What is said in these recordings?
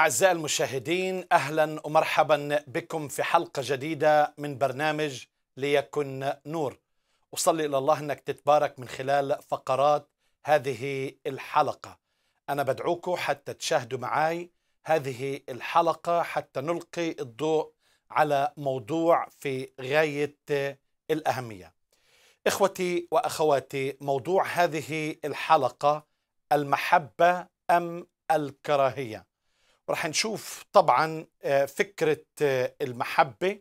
أعزائي المشاهدين أهلا ومرحبا بكم في حلقة جديدة من برنامج ليكن نور أصلي إلى الله أنك تتبارك من خلال فقرات هذه الحلقة أنا بدعوكم حتى تشاهدوا معي هذه الحلقة حتى نلقي الضوء على موضوع في غاية الأهمية إخوتي وأخواتي موضوع هذه الحلقة المحبة أم الكراهية رح نشوف طبعا آه، فكرة آه، المحبة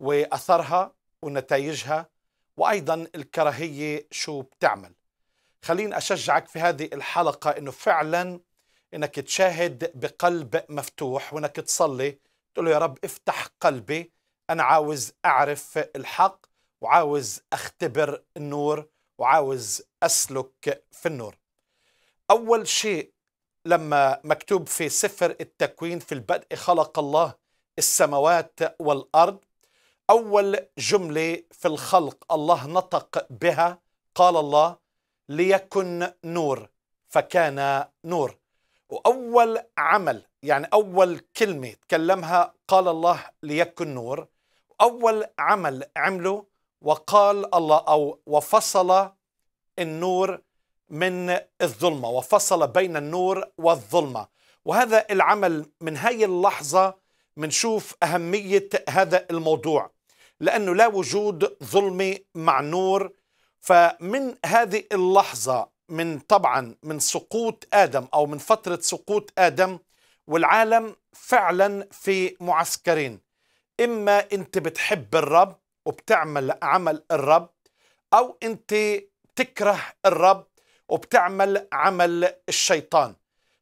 وأثرها ونتائجها وأيضا الكراهية شو بتعمل خليني أشجعك في هذه الحلقة أنه فعلا أنك تشاهد بقلب مفتوح وأنك تصلي تقول له يا رب افتح قلبي أنا عاوز أعرف الحق وعاوز أختبر النور وعاوز أسلك في النور أول شيء لما مكتوب في سفر التكوين في البدء خلق الله السماوات والارض اول جمله في الخلق الله نطق بها قال الله ليكن نور فكان نور واول عمل يعني اول كلمه تكلمها قال الله ليكن نور واول عمل عمله وقال الله او وفصل النور من الظلمة وفصل بين النور والظلمة وهذا العمل من هاي اللحظة منشوف أهمية هذا الموضوع لأنه لا وجود ظلمة مع نور فمن هذه اللحظة من طبعا من سقوط آدم أو من فترة سقوط آدم والعالم فعلا في معسكرين إما أنت بتحب الرب وبتعمل عمل الرب أو أنت تكره الرب وبتعمل عمل الشيطان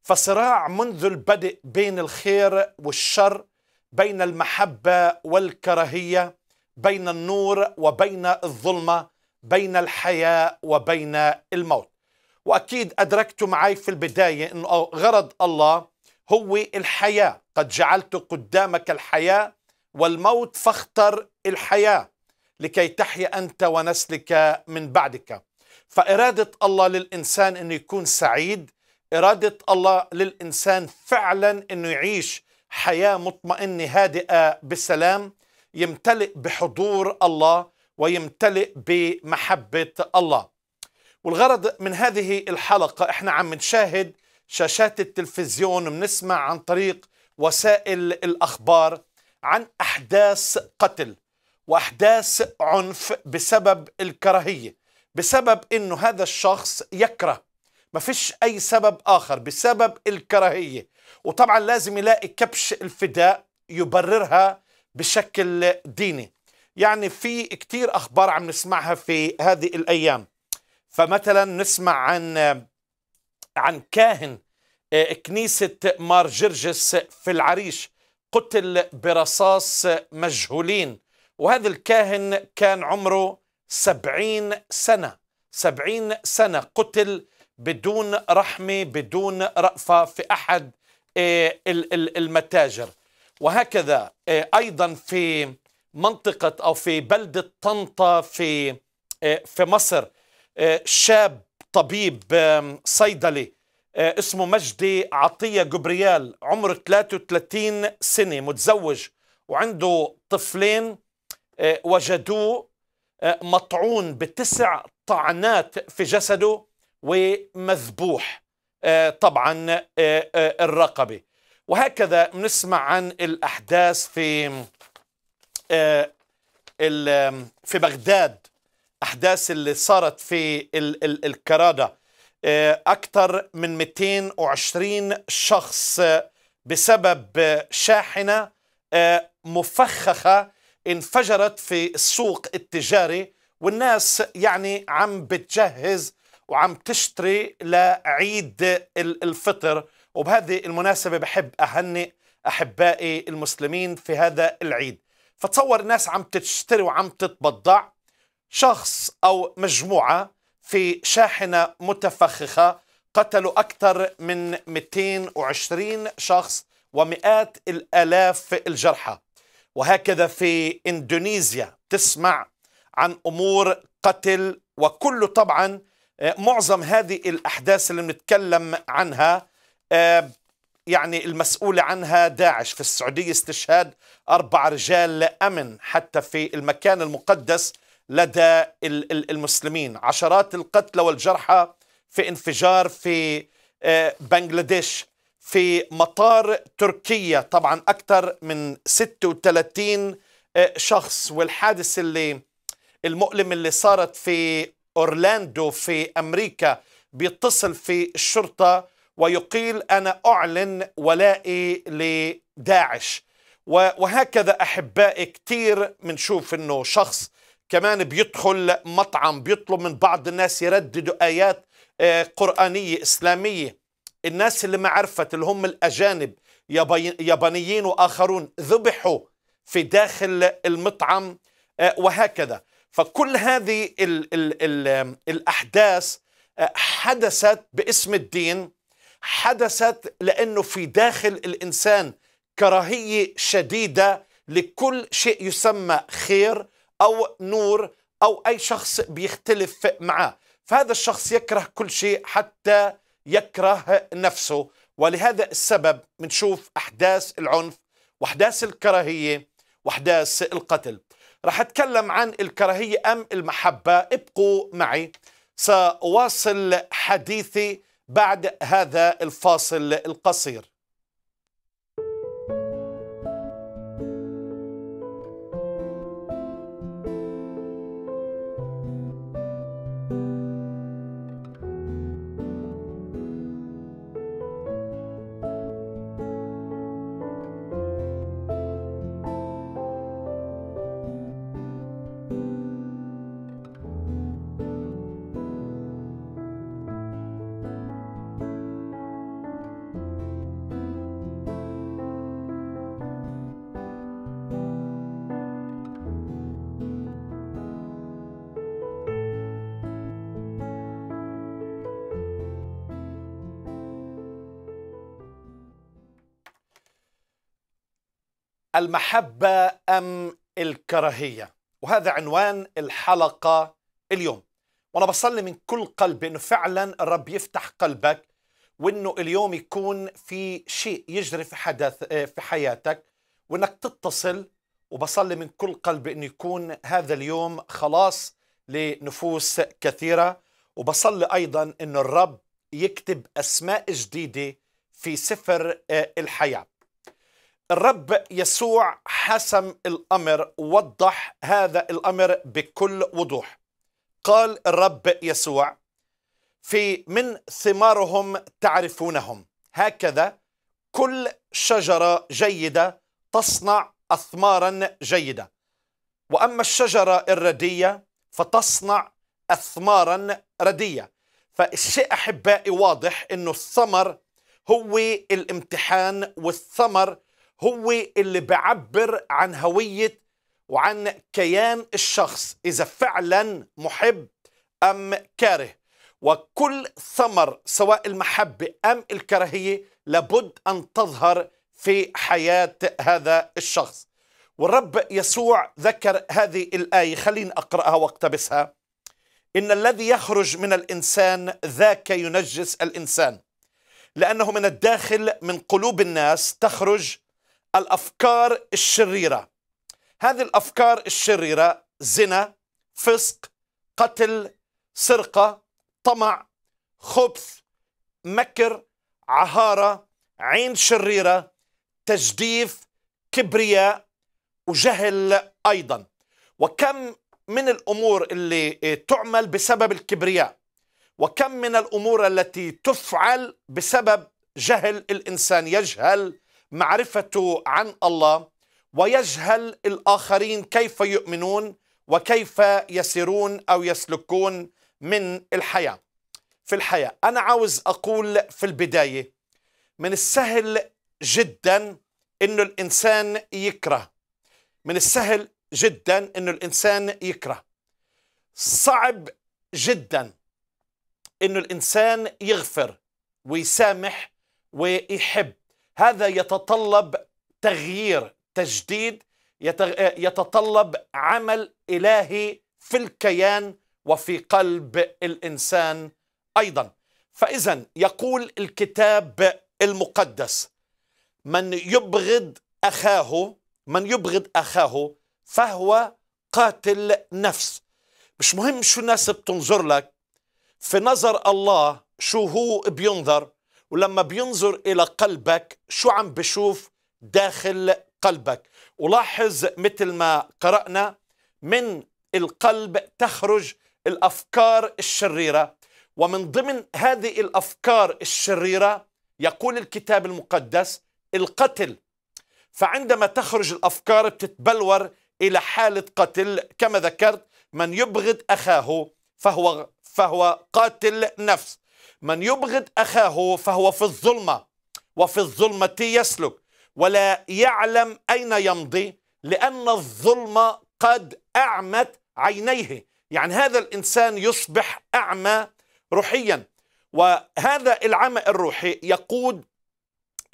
فصراع منذ البدء بين الخير والشر بين المحبة والكراهية بين النور وبين الظلمة بين الحياة وبين الموت وأكيد أدركت معي في البداية أن غرض الله هو الحياة قد جعلت قدامك الحياة والموت فاختر الحياة لكي تحيا أنت ونسلك من بعدك فإرادة الله للإنسان أنه يكون سعيد إرادة الله للإنسان فعلا أنه يعيش حياة مطمئنة هادئة بسلام يمتلئ بحضور الله ويمتلئ بمحبة الله والغرض من هذه الحلقة احنا عم نشاهد شاشات التلفزيون بنسمع عن طريق وسائل الأخبار عن أحداث قتل وأحداث عنف بسبب الكراهية بسبب انه هذا الشخص يكره ما فيش اي سبب اخر بسبب الكراهيه وطبعا لازم يلاقي كبش الفداء يبررها بشكل ديني يعني في كتير اخبار عم نسمعها في هذه الايام فمثلا نسمع عن عن كاهن آه، كنيسة مار جرجس في العريش قتل برصاص مجهولين وهذا الكاهن كان عمره سبعين سنة سبعين سنة قتل بدون رحمة بدون رأفة في أحد آه، المتاجر وهكذا آه، أيضا في منطقة أو في بلدة طنطا في آه، في مصر شاب طبيب صيدلي اسمه مجدي عطية جبريال عمره 33 سنة متزوج وعنده طفلين وجدوه آه، مطعون بتسع طعنات في جسده ومذبوح آه، طبعا آه، الرقبة وهكذا نسمع عن الأحداث في في بغداد أحداث اللي صارت في الكرادة أكثر من 220 شخص بسبب شاحنة مفخخة انفجرت في السوق التجاري والناس يعني عم بتجهز وعم تشتري لعيد الفطر وبهذه المناسبة بحب أهنئ أحبائي المسلمين في هذا العيد فتصور الناس عم تشتري وعم تتبضع شخص أو مجموعة في شاحنة متفخخة قتلوا أكثر من 220 شخص ومئات الآلاف الجرحى وهكذا في اندونيسيا تسمع عن امور قتل وكله طبعا آه، معظم هذه الاحداث اللي بنتكلم عنها آه، يعني المسؤولة عنها داعش في السعودية استشهاد أربع رجال أمن حتى في المكان المقدس لدى المسلمين عشرات القتلى والجرحى في انفجار في آه، بنغلاديش في مطار تركيا طبعا أكثر من 36 آه، شخص والحادث اللي المؤلم اللي صارت في أورلاندو في أمريكا بيتصل في الشرطة ويقيل أنا أعلن ولائي لداعش وهكذا أحبائي كتير منشوف أنه شخص كمان بيدخل مطعم بيطلب من بعض الناس يرددوا آيات آه، قرآنية إسلامية الناس اللي ما عرفت اللي هم الأجانب يابانيين وآخرون ذبحوا في داخل المطعم آه، وهكذا فكل هذه الـ الـ الـ الأحداث آه، حدثت باسم الدين حدثت لأنه في داخل الإنسان كراهية شديدة لكل شيء يسمى خير أو نور أو أي شخص بيختلف معه فهذا الشخص يكره كل شيء حتى يكره نفسه ولهذا السبب بنشوف أحداث العنف وأحداث الكراهية وأحداث القتل رح أتكلم عن الكراهية أم المحبة ابقوا معي سأواصل حديثي بعد هذا الفاصل القصير المحبة أم الكراهية وهذا عنوان الحلقة اليوم وأنا بصلي من كل قلبي أنه فعلا الرب يفتح قلبك وأنه اليوم يكون في شيء يجري في حدث في حياتك وأنك تتصل وبصلي من كل قلبي أنه يكون هذا اليوم خلاص لنفوس كثيرة وبصلي أيضا أن الرب يكتب أسماء جديدة في سفر آه، الحياة الرب يسوع حسم الامر وضح هذا الامر بكل وضوح قال الرب يسوع في من ثمارهم تعرفونهم هكذا كل شجره جيده تصنع اثمارا جيده واما الشجره الرديه فتصنع اثمارا رديه فالشيء احبائي واضح انه الثمر هو الامتحان والثمر هو اللي بيعبر عن هوية وعن كيان الشخص إذا فعلا محب أم كاره وكل ثمر سواء المحبة أم الكراهية لابد أن تظهر في حياة هذا الشخص والرب يسوع ذكر هذه الآية خليني أقرأها واقتبسها إن الذي يخرج من الإنسان ذاك ينجس الإنسان لأنه من الداخل من قلوب الناس تخرج الأفكار الشريرة هذه الأفكار الشريرة زنا فسق قتل سرقة طمع خبث مكر عهارة عين شريرة تجديف كبرياء وجهل أيضا وكم من الأمور اللي آه، تعمل بسبب الكبرياء وكم من الأمور التي تفعل بسبب جهل الإنسان يجهل معرفته عن الله ويجهل الآخرين كيف يؤمنون وكيف يسيرون أو يسلكون من الحياة في الحياة أنا عاوز أقول في البداية من السهل جدا أنه الإنسان يكره من السهل جدا أنه الإنسان يكره صعب جدا أنه الإنسان يغفر ويسامح ويحب هذا يتطلب تغيير تجديد يتطلب عمل الهي في الكيان وفي قلب الانسان ايضا فاذا يقول الكتاب المقدس من يبغض اخاه من يبغض اخاه فهو قاتل نفس مش مهم شو الناس بتنظر لك في نظر الله شو هو بينظر ولما بينظر إلى قلبك شو عم بشوف داخل قلبك ولاحظ مثل ما قرأنا من القلب تخرج الأفكار الشريرة ومن ضمن هذه الأفكار الشريرة يقول الكتاب المقدس القتل فعندما تخرج الأفكار بتتبلور إلى حالة قتل كما ذكرت من يبغض أخاه فهو, فهو قاتل نفس من يبغض أخاه فهو في الظلمة وفي الظلمة يسلك ولا يعلم أين يمضي لأن الظلمة قد أعمت عينيه يعني هذا الإنسان يصبح أعمى روحيا وهذا العمى الروحي يقود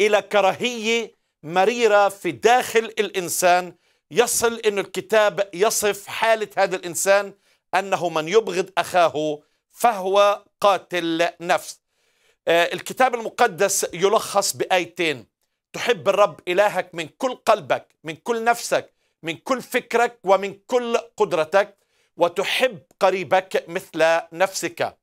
إلى كراهية مريرة في داخل الإنسان يصل أن الكتاب يصف حالة هذا الإنسان أنه من يبغض أخاه فهو قاتل نفس آه، الكتاب المقدس يلخص بآيتين تحب الرب إلهك من كل قلبك من كل نفسك من كل فكرك ومن كل قدرتك وتحب قريبك مثل نفسك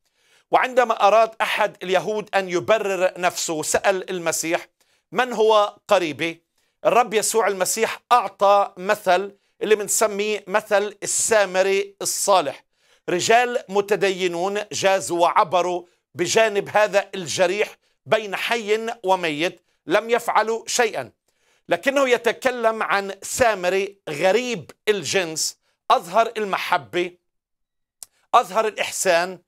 وعندما أراد أحد اليهود أن يبرر نفسه سأل المسيح من هو قريبي؟ الرب يسوع المسيح أعطى مثل اللي بنسميه مثل السامري الصالح رجال متدينون جازوا وعبروا بجانب هذا الجريح بين حي وميت لم يفعلوا شيئا لكنه يتكلم عن سامري غريب الجنس أظهر المحبة أظهر الإحسان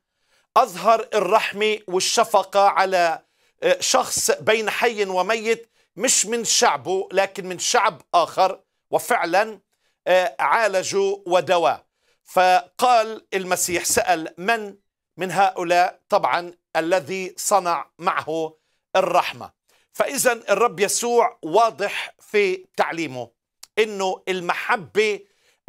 أظهر الرحمة والشفقة على آه، شخص بين حي وميت مش من شعبه لكن من شعب آخر وفعلا آه، عالجوا ودواه فقال المسيح سأل من من هؤلاء طبعا الذي صنع معه الرحمة فإذا الرب يسوع واضح في تعليمه أنه المحبة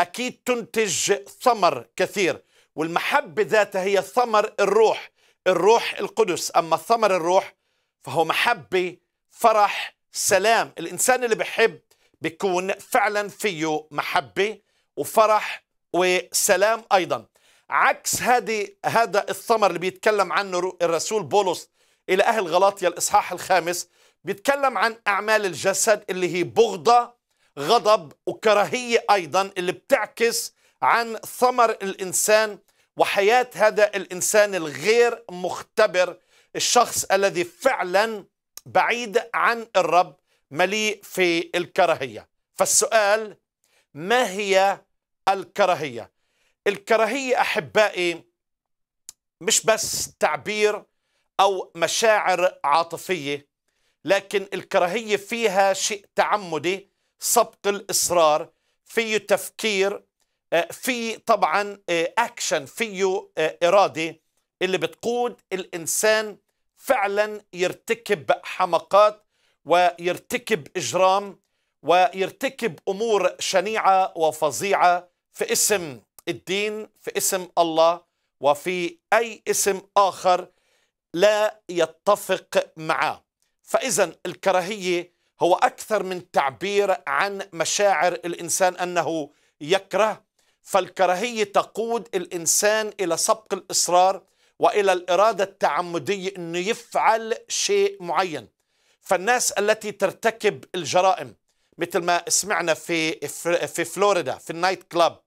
أكيد تنتج ثمر كثير والمحبة ذاتها هي ثمر الروح الروح القدس أما ثمر الروح فهو محبة فرح سلام الإنسان اللي بحب بيكون فعلا فيه محبة وفرح وسلام أيضا عكس هذه هذا الثمر اللي بيتكلم عنه الرسول بولس إلى أهل غلاطيا الإصحاح الخامس بيتكلم عن أعمال الجسد اللي هي بغضة غضب وكراهية أيضا اللي بتعكس عن ثمر الإنسان وحياة هذا الإنسان الغير مختبر الشخص الذي فعلا بعيد عن الرب مليء في الكراهية فالسؤال ما هي الكراهية الكراهية أحبائي مش بس تعبير أو مشاعر عاطفية لكن الكراهية فيها شيء تعمدي سبق الإصرار فيه تفكير آه، في طبعا أكشن آه، فيه آه، إرادة اللي بتقود الإنسان فعلا يرتكب حمقات ويرتكب إجرام ويرتكب أمور شنيعة وفظيعة في اسم الدين في اسم الله وفي أي اسم آخر لا يتفق معه فإذا الكراهية هو أكثر من تعبير عن مشاعر الإنسان أنه يكره فالكراهية تقود الإنسان إلى سبق الإصرار وإلى الإرادة التعمدية أنه يفعل شيء معين فالناس التي ترتكب الجرائم مثل ما سمعنا في في فلوريدا في النايت كلاب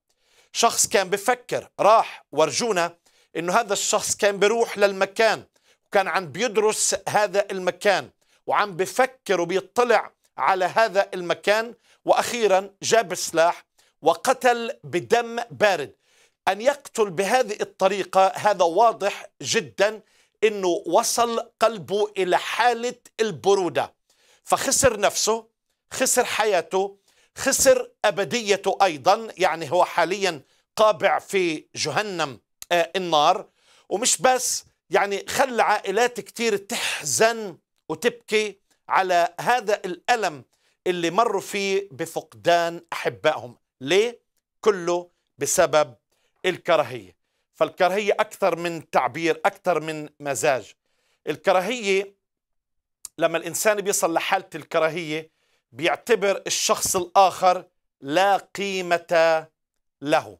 شخص كان بفكر راح ورجونا انه هذا الشخص كان بيروح للمكان وكان عم بيدرس هذا المكان وعم بفكر وبيطلع على هذا المكان واخيرا جاب السلاح وقتل بدم بارد ان يقتل بهذه الطريقه هذا واضح جدا انه وصل قلبه الى حاله البروده فخسر نفسه خسر حياته خسر أبديته أيضا يعني هو حاليا قابع في جهنم آه، النار ومش بس يعني خلى عائلات كتير تحزن وتبكي على هذا الألم اللي مروا فيه بفقدان أحبائهم ليه؟ كله بسبب الكراهية فالكراهية أكثر من تعبير أكثر من مزاج الكراهية لما الإنسان بيصل لحالة الكراهية بيعتبر الشخص الآخر لا قيمة له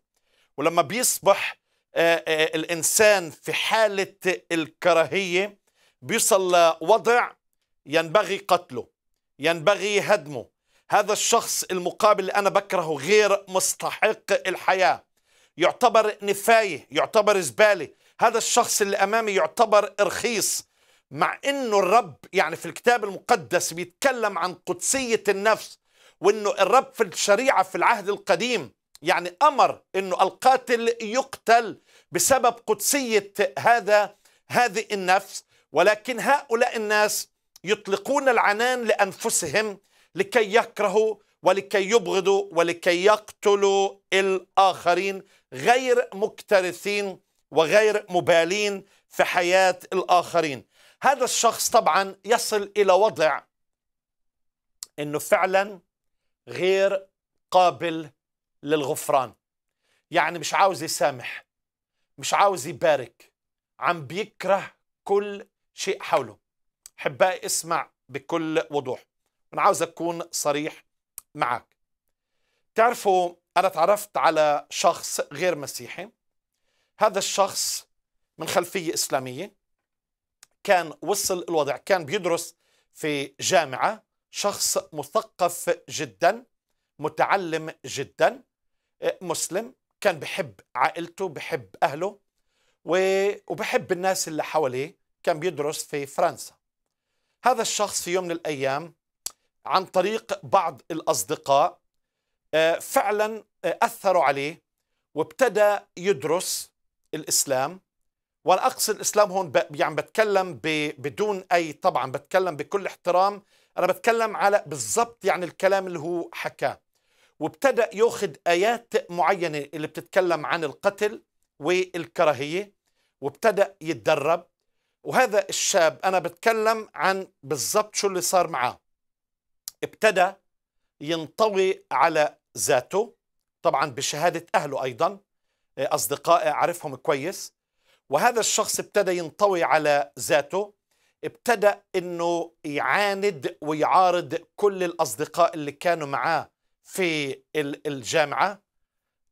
ولما بيصبح آه، آه، الإنسان في حالة الكراهية بيصل لوضع ينبغي قتله ينبغي هدمه هذا الشخص المقابل اللي أنا بكرهه غير مستحق الحياة يعتبر نفاية يعتبر زبالة هذا الشخص اللي أمامي يعتبر رخيص مع انه الرب يعني في الكتاب المقدس بيتكلم عن قدسيه النفس وانه الرب في الشريعه في العهد القديم يعني امر انه القاتل يقتل بسبب قدسيه هذا هذه النفس ولكن هؤلاء الناس يطلقون العنان لانفسهم لكي يكرهوا ولكي يبغضوا ولكي يقتلوا الاخرين غير مكترثين وغير مبالين في حياه الاخرين هذا الشخص طبعا يصل إلى وضع أنه فعلا غير قابل للغفران يعني مش عاوز يسامح مش عاوز يبارك عم بيكره كل شيء حوله حبائي اسمع بكل وضوح أنا عاوز أكون صريح معك تعرفوا أنا تعرفت على شخص غير مسيحي هذا الشخص من خلفية إسلامية كان وصل الوضع كان بيدرس في جامعة شخص مثقف جدا متعلم جدا آه، مسلم كان بحب عائلته بحب أهله وبحب الناس اللي حواليه كان بيدرس في فرنسا هذا الشخص في يوم من الأيام عن طريق بعض الأصدقاء آه، فعلا آه، أثروا عليه وابتدى يدرس الإسلام اقصد الاسلام هون يعني بتكلم بدون اي طبعا بتكلم بكل احترام انا بتكلم على بالضبط يعني الكلام اللي هو حكاه وابتدا ياخذ ايات معينه اللي بتتكلم عن القتل والكراهيه وابتدا يتدرب وهذا الشاب انا بتكلم عن بالضبط شو اللي صار معاه ابتدى ينطوي على ذاته طبعا بشهاده اهله ايضا أصدقائه اعرفهم كويس وهذا الشخص ابتدى ينطوي على ذاته ابتدى انه يعاند ويعارض كل الاصدقاء اللي كانوا معاه في الجامعه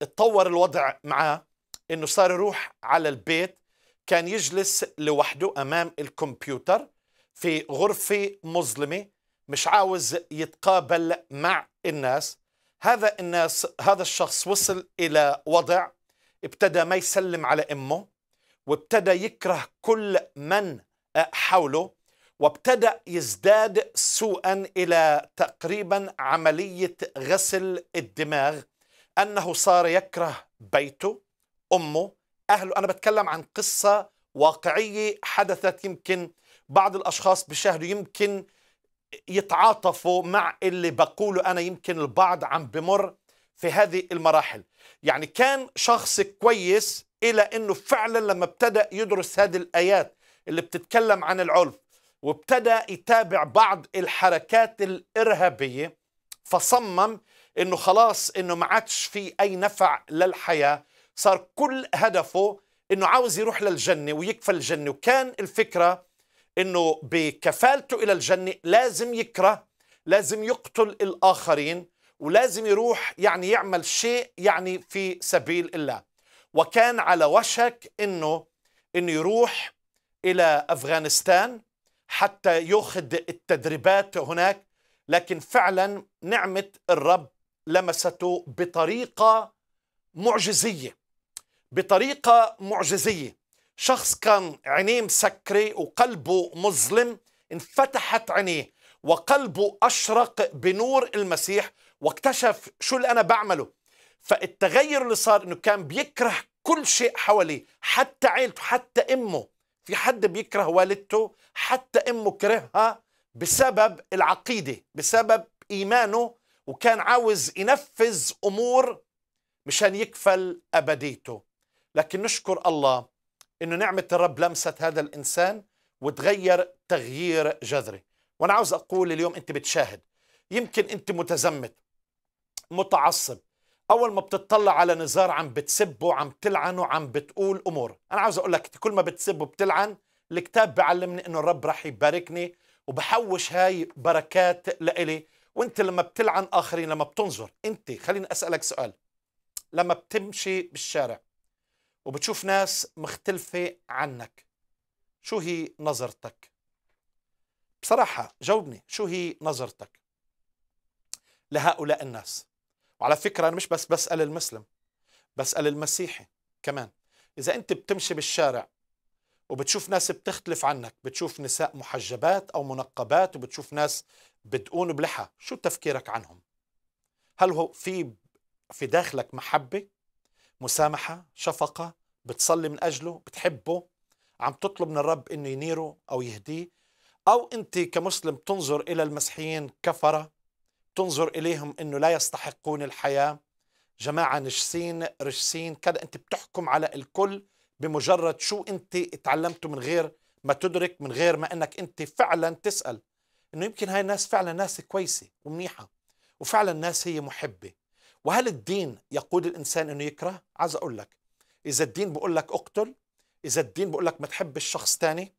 اتطور الوضع معاه انه صار يروح على البيت كان يجلس لوحده امام الكمبيوتر في غرفه مظلمه مش عاوز يتقابل مع الناس هذا الناس هذا الشخص وصل الى وضع ابتدى ما يسلم على امه وابتدى يكره كل من حوله وابتدى يزداد سوءا الى تقريبا عمليه غسل الدماغ انه صار يكره بيته امه اهله انا بتكلم عن قصه واقعيه حدثت يمكن بعض الاشخاص بشهده يمكن يتعاطفوا مع اللي بقوله انا يمكن البعض عم بمر في هذه المراحل يعني كان شخص كويس الى انه فعلا لما ابتدا يدرس هذه الايات اللي بتتكلم عن العنف وابتدى يتابع بعض الحركات الارهابيه فصمم انه خلاص انه ما عادش في اي نفع للحياه صار كل هدفه انه عاوز يروح للجنه ويكفى الجنه وكان الفكره انه بكفالته الى الجنه لازم يكره لازم يقتل الاخرين ولازم يروح يعني يعمل شيء يعني في سبيل الله وكان على وشك انه انه يروح الى افغانستان حتى ياخذ التدريبات هناك لكن فعلا نعمه الرب لمسته بطريقه معجزيه بطريقه معجزيه شخص كان عينيه مسكره وقلبه مظلم انفتحت عينيه وقلبه اشرق بنور المسيح واكتشف شو اللي انا بعمله فالتغير اللي صار انه كان بيكره كل شيء حواليه حتى عيلته حتى امه في حد بيكره والدته حتى امه كرهها بسبب العقيده بسبب ايمانه وكان عاوز ينفذ امور مشان يكفل ابديته لكن نشكر الله انه نعمه الرب لمست هذا الانسان وتغير تغيير جذري وانا عاوز اقول اليوم انت بتشاهد يمكن انت متزمت متعصب اول ما بتطلع على نزار عم بتسبه عم تلعنه عم بتقول امور انا عاوز اقول لك كل ما بتسب وبتلعن الكتاب بيعلمني انه الرب رح يباركني وبحوش هاي بركات لإلي وانت لما بتلعن اخرين لما بتنظر انت خليني اسالك سؤال لما بتمشي بالشارع وبتشوف ناس مختلفه عنك شو هي نظرتك بصراحه جاوبني شو هي نظرتك لهؤلاء الناس وعلى فكرة أنا مش بس بسأل المسلم بسأل المسيحي كمان إذا أنت بتمشي بالشارع وبتشوف ناس بتختلف عنك بتشوف نساء محجبات أو منقبات وبتشوف ناس بدقون بلحى شو تفكيرك عنهم هل هو في في داخلك محبة مسامحة شفقة بتصلي من أجله بتحبه عم تطلب من الرب أنه ينيره أو يهديه أو أنت كمسلم تنظر إلى المسيحيين كفرة تنظر إليهم أنه لا يستحقون الحياة جماعة نشسين رشسين كذا أنت بتحكم على الكل بمجرد شو أنت تعلمته من غير ما تدرك من غير ما أنك أنت فعلا تسأل أنه يمكن هاي الناس فعلا ناس كويسة ومنيحة وفعلا ناس هي محبة وهل الدين يقود الإنسان أنه يكره؟ عايز أقول لك إذا الدين بقول لك أقتل إذا الدين بقول لك ما تحب الشخص تاني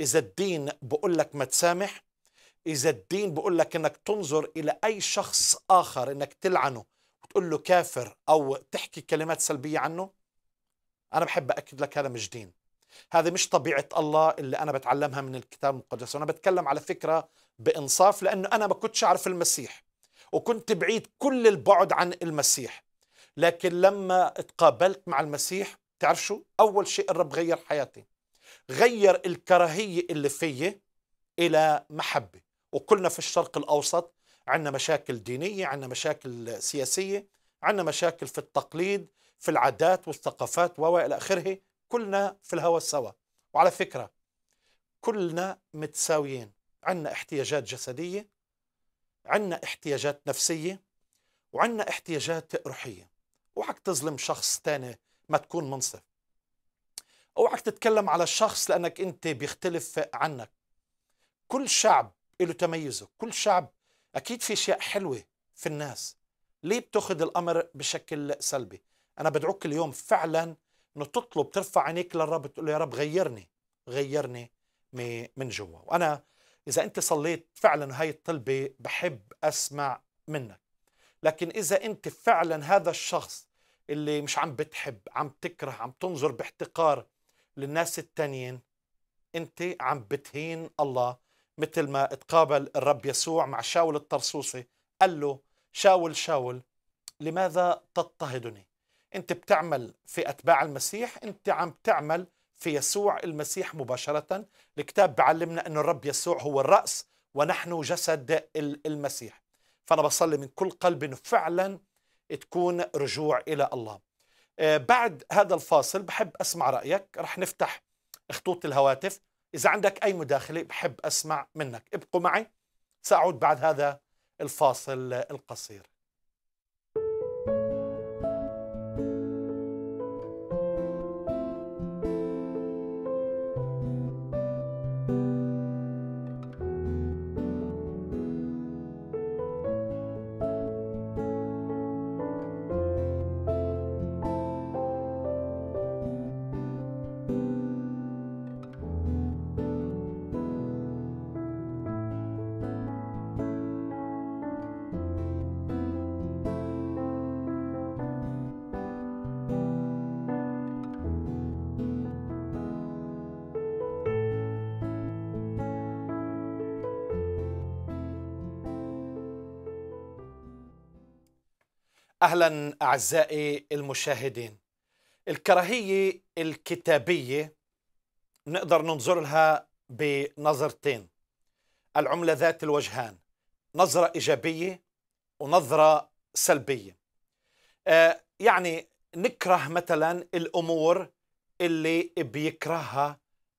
إذا الدين بقول لك ما تسامح إذا الدين بقول لك إنك تنظر إلى أي شخص آخر إنك تلعنه وتقول له كافر أو تحكي كلمات سلبية عنه أنا بحب أكد لك هذا مش دين هذه مش طبيعة الله اللي أنا بتعلمها من الكتاب المقدس وأنا بتكلم على فكرة بإنصاف لأنه أنا ما كنتش أعرف المسيح وكنت بعيد كل البعد عن المسيح لكن لما اتقابلت مع المسيح تعرف شو أول شيء الرب غير حياتي غير الكراهية اللي فيي إلى محبة وكلنا في الشرق الأوسط عندنا مشاكل دينية عندنا مشاكل سياسية عندنا مشاكل في التقليد في العادات والثقافات وإلى آخره كلنا في الهوى سوا وعلى فكرة كلنا متساويين عندنا احتياجات جسدية عندنا احتياجات نفسية وعندنا احتياجات روحية اوعك تظلم شخص تاني ما تكون منصف اوعك تتكلم على الشخص لأنك أنت بيختلف عنك كل شعب له تميزه كل شعب أكيد في أشياء حلوة في الناس ليه بتاخذ الأمر بشكل سلبي أنا بدعوك اليوم فعلا أنه تطلب ترفع عينيك للرب تقول يا رب غيرني غيرني من جوا وأنا إذا أنت صليت فعلا هاي الطلبة بحب أسمع منك لكن إذا أنت فعلا هذا الشخص اللي مش عم بتحب عم تكره عم تنظر باحتقار للناس التانيين أنت عم بتهين الله مثل ما تقابل الرب يسوع مع شاول الطرسوسي قال له شاول شاول لماذا تضطهدني انت بتعمل في اتباع المسيح انت عم تعمل في يسوع المسيح مباشره الكتاب بعلمنا انه الرب يسوع هو الراس ونحن جسد المسيح فانا بصلي من كل قلب انه فعلا تكون رجوع الى الله آه، بعد هذا الفاصل بحب اسمع رايك رح نفتح خطوط الهواتف إذا عندك أي مداخلة بحب أسمع منك ابقوا معي سأعود بعد هذا الفاصل القصير اهلا اعزائي المشاهدين الكراهيه الكتابيه نقدر ننظر لها بنظرتين العمله ذات الوجهان نظره ايجابيه ونظره سلبيه آه يعني نكره مثلا الامور اللي بيكرهها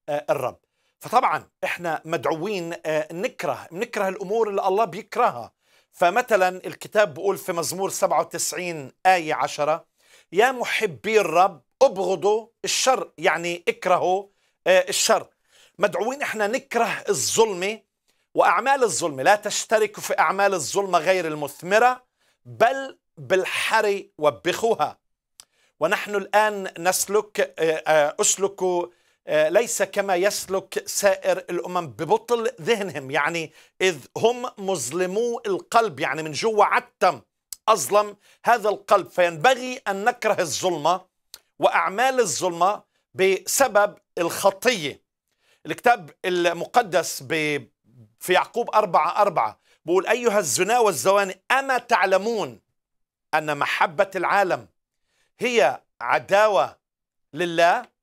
آه الرب فطبعا احنا مدعوين آه نكره نكره الامور اللي الله بيكرهها فمثلا الكتاب بيقول في مزمور 97 آية 10 يا محبي الرب ابغضوا الشر يعني اكرهوا آه، الشر مدعوين احنا نكره الظلمة وأعمال الظلمة لا تشتركوا في أعمال الظلمة غير المثمرة بل بالحري وبخوها ونحن الآن نسلك آه، آه، أسلك آه، ليس كما يسلك سائر الأمم ببطل ذهنهم يعني إذ هم مظلمو القلب يعني من جوا عتم أظلم هذا القلب فينبغي أن نكره الظلمة وأعمال الظلمة بسبب الخطية الكتاب المقدس في يعقوب أربعة أربعة بقول أيها الزنا والزواني أما تعلمون أن محبة العالم هي عداوة لله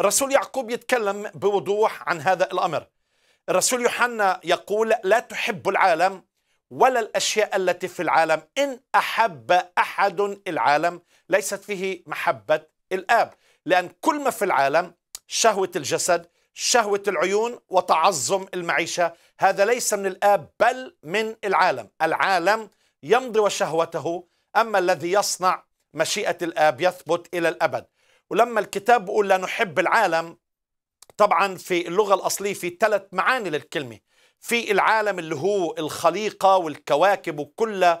الرسول يعقوب يتكلم بوضوح عن هذا الأمر الرسول يوحنا يقول لا تحب العالم ولا الأشياء التي في العالم إن أحب أحد العالم ليست فيه محبة الآب لأن كل ما في العالم شهوة الجسد شهوة العيون وتعظم المعيشة هذا ليس من الآب بل من العالم العالم يمضي وشهوته أما الذي يصنع مشيئة الآب يثبت إلى الأبد ولما الكتاب بيقول لا نحب العالم طبعا في اللغة الأصلية في ثلاث معاني للكلمة في العالم اللي هو الخليقة والكواكب وكل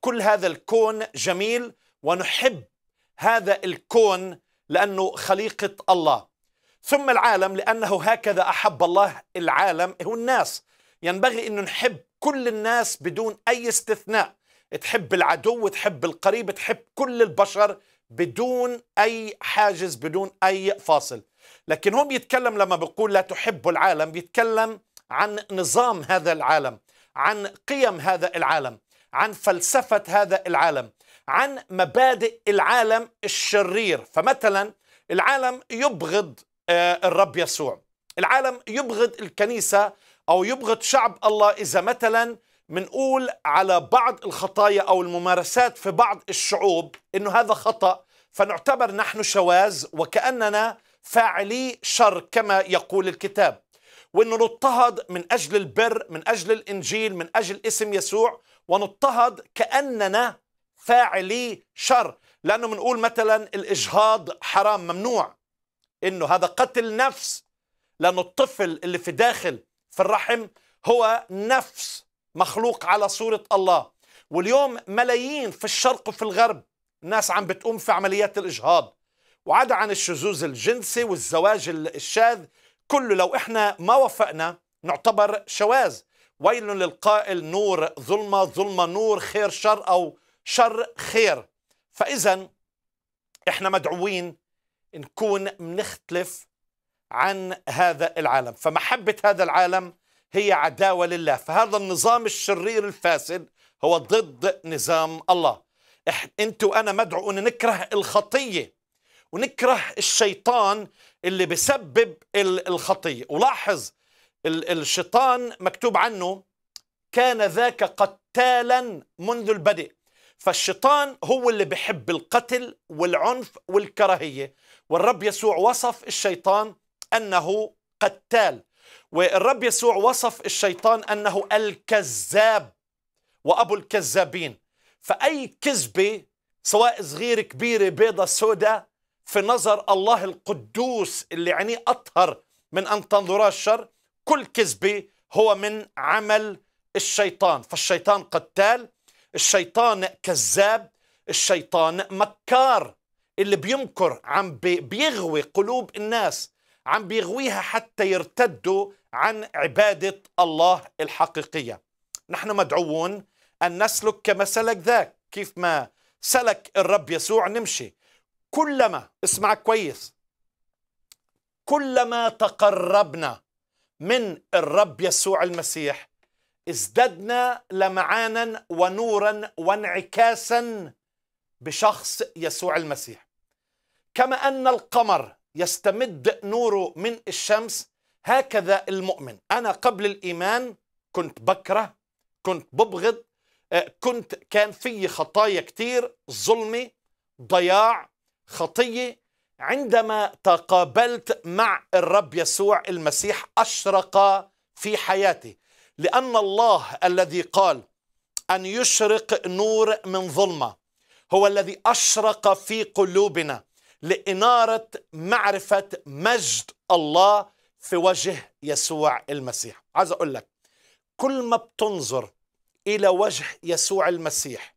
كل هذا الكون جميل ونحب هذا الكون لأنه خليقة الله ثم العالم لأنه هكذا أحب الله العالم هو الناس ينبغي انه نحب كل الناس بدون أي استثناء تحب العدو تحب القريب تحب كل البشر بدون أي حاجز بدون أي فاصل لكن هم يتكلم لما بيقول لا تحب العالم بيتكلم عن نظام هذا العالم عن قيم هذا العالم عن فلسفة هذا العالم عن مبادئ العالم الشرير فمثلا العالم يبغض آه، الرب يسوع العالم يبغض الكنيسة أو يبغض شعب الله إذا مثلا منقول على بعض الخطايا أو الممارسات في بعض الشعوب إنه هذا خطأ فنعتبر نحن شواذ وكأننا فاعلي شر كما يقول الكتاب وأنه نضطهد من أجل البر من أجل الإنجيل من أجل اسم يسوع ونضطهد كأننا فاعلي شر لأنه بنقول مثلا الإجهاض حرام ممنوع إنه هذا قتل نفس لأنه الطفل اللي في داخل في الرحم هو نفس مخلوق على صورة الله واليوم ملايين في الشرق وفي الغرب الناس عم بتقوم في عمليات الإجهاض وعدا عن الشذوذ الجنسي والزواج الشاذ كله لو إحنا ما وفقنا نعتبر شواذ ويل للقائل نور ظلمة ظلمة نور خير شر أو شر خير فإذا إحنا مدعوين نكون منختلف عن هذا العالم فمحبة هذا العالم هي عداوة لله فهذا النظام الشرير الفاسد هو ضد نظام الله انت وانا مدعو ان نكره الخطيه ونكره الشيطان اللي بسبب الخطيه ولاحظ الشيطان مكتوب عنه كان ذاك قتالا منذ البدء فالشيطان هو اللي بحب القتل والعنف والكراهيه والرب يسوع وصف الشيطان انه قتال والرب يسوع وصف الشيطان أنه الكذاب وأبو الكذابين فأي كذبة سواء صغيرة كبيرة بيضة سوداء في نظر الله القدوس اللي عينيه أطهر من أن تنظر الشر كل كذبة هو من عمل الشيطان فالشيطان قتال الشيطان كذاب الشيطان مكار اللي بيمكر عم بيغوي قلوب الناس عم بيغويها حتى يرتدوا عن عبادة الله الحقيقية نحن مدعوون أن نسلك سلك ذاك كيف ما سلك الرب يسوع نمشي كلما اسمع كويس كلما تقربنا من الرب يسوع المسيح ازددنا لمعانا ونورا وانعكاسا بشخص يسوع المسيح كما ان القمر يستمد نوره من الشمس هكذا المؤمن أنا قبل الإيمان كنت بكره كنت ببغض آه، كنت كان في خطايا كتير ظلمة ضياع خطية عندما تقابلت مع الرب يسوع المسيح أشرق في حياتي لأن الله الذي قال أن يشرق نور من ظلمة هو الذي أشرق في قلوبنا لإنارة معرفة مجد الله في وجه يسوع المسيح عايز أقول لك كل ما بتنظر إلى وجه يسوع المسيح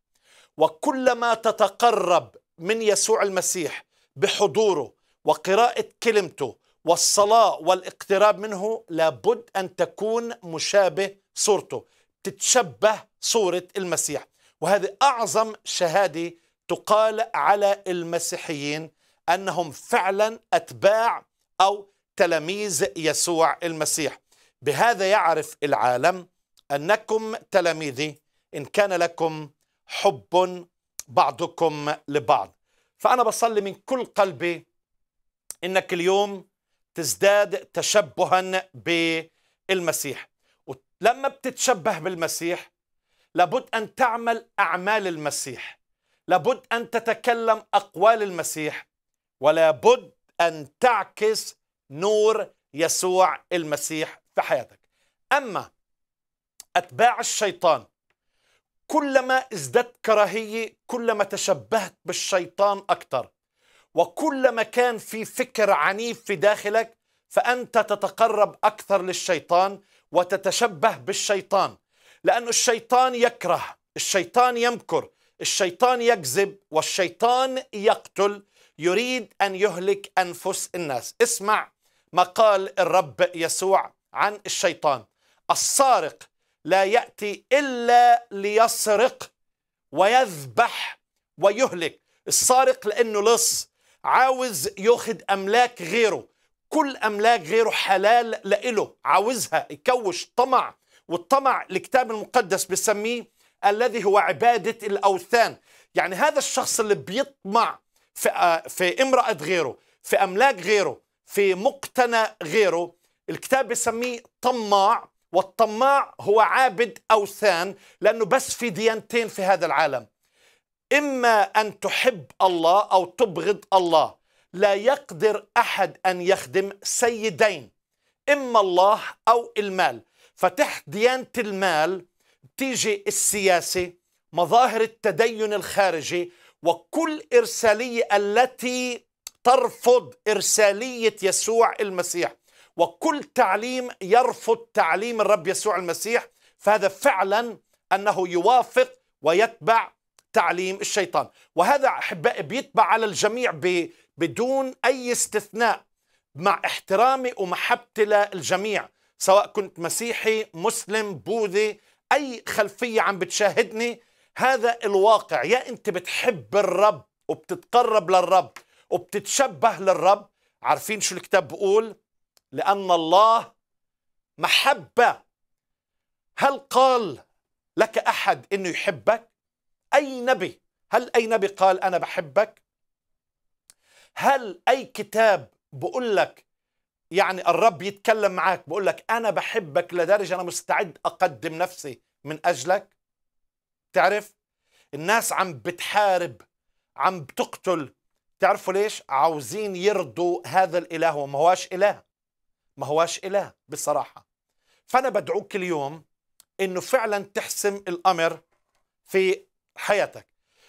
وكلما تتقرب من يسوع المسيح بحضوره وقراءة كلمته والصلاة والاقتراب منه لابد أن تكون مشابه صورته تتشبه صورة المسيح وهذه أعظم شهادة تقال على المسيحيين أنهم فعلا أتباع أو تلاميذ يسوع المسيح بهذا يعرف العالم أنكم تلاميذي إن كان لكم حب بعضكم لبعض فأنا بصلي من كل قلبي إنك اليوم تزداد تشبها بالمسيح ولما بتتشبه بالمسيح لابد أن تعمل أعمال المسيح لابد أن تتكلم أقوال المسيح ولا بد أن تعكس نور يسوع المسيح في حياتك أما أتباع الشيطان كلما ازددت كراهية كلما تشبهت بالشيطان أكثر وكلما كان في فكر عنيف في داخلك فأنت تتقرب أكثر للشيطان وتتشبه بالشيطان لأن الشيطان يكره الشيطان يمكر الشيطان يكذب والشيطان يقتل يريد أن يهلك أنفس الناس اسمع ما قال الرب يسوع عن الشيطان السارق لا يأتي إلا ليسرق ويذبح ويهلك السارق لأنه لص عاوز يأخذ أملاك غيره كل أملاك غيره حلال لإله عاوزها يكوش طمع والطمع الكتاب المقدس بسميه الذي هو عبادة الأوثان يعني هذا الشخص اللي بيطمع في, آه، في امرأة غيره في أملاك غيره في مقتنى غيره الكتاب بيسميه طماع والطماع هو عابد أوثان لأنه بس في ديانتين في هذا العالم إما أن تحب الله أو تبغض الله لا يقدر أحد أن يخدم سيدين إما الله أو المال فتحت ديانة المال تيجي السياسة مظاهر التدين الخارجي وكل إرسالية التي ترفض إرسالية يسوع المسيح وكل تعليم يرفض تعليم الرب يسوع المسيح فهذا فعلا أنه يوافق ويتبع تعليم الشيطان وهذا أحبائي بيتبع على الجميع بدون أي استثناء مع احترامي ومحبتي للجميع سواء كنت مسيحي مسلم بوذي أي خلفية عم بتشاهدني هذا الواقع يا انت بتحب الرب وبتتقرب للرب وبتتشبه للرب عارفين شو الكتاب بقول لان الله محبه هل قال لك احد انه يحبك اي نبي هل اي نبي قال انا بحبك هل اي كتاب بقول لك يعني الرب يتكلم معك بقول لك انا بحبك لدرجه انا مستعد اقدم نفسي من اجلك تعرف الناس عم بتحارب عم بتقتل تعرفوا ليش عاوزين يرضوا هذا الاله وما هواش اله ما هواش اله بصراحه فانا بدعوك اليوم انه فعلا تحسم الامر في حياتك